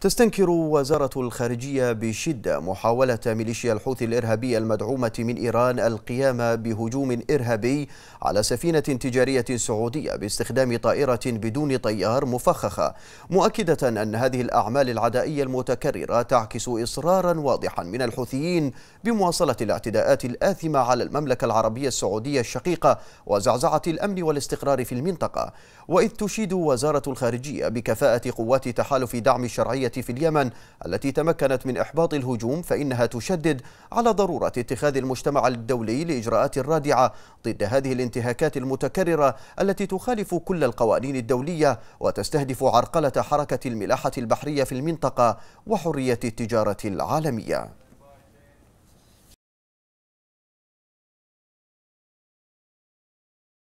تستنكر وزارة الخارجية بشدة محاولة ميليشيا الحوثي الإرهابية المدعومة من إيران القيام بهجوم إرهابي على سفينة تجارية سعودية باستخدام طائرة بدون طيار مفخخة مؤكدة أن هذه الأعمال العدائية المتكررة تعكس إصرارا واضحا من الحوثيين بمواصلة الاعتداءات الآثمة على المملكة العربية السعودية الشقيقة وزعزعة الأمن والاستقرار في المنطقة وإذ تشيد وزارة الخارجية بكفاءة قوات تحالف دعم الشرعية في اليمن التي تمكنت من إحباط الهجوم فإنها تشدد على ضرورة اتخاذ المجتمع الدولي لإجراءات رادعة ضد هذه الانتهاكات المتكررة التي تخالف كل القوانين الدولية وتستهدف عرقلة حركة الملاحة البحرية في المنطقة وحرية التجارة العالمية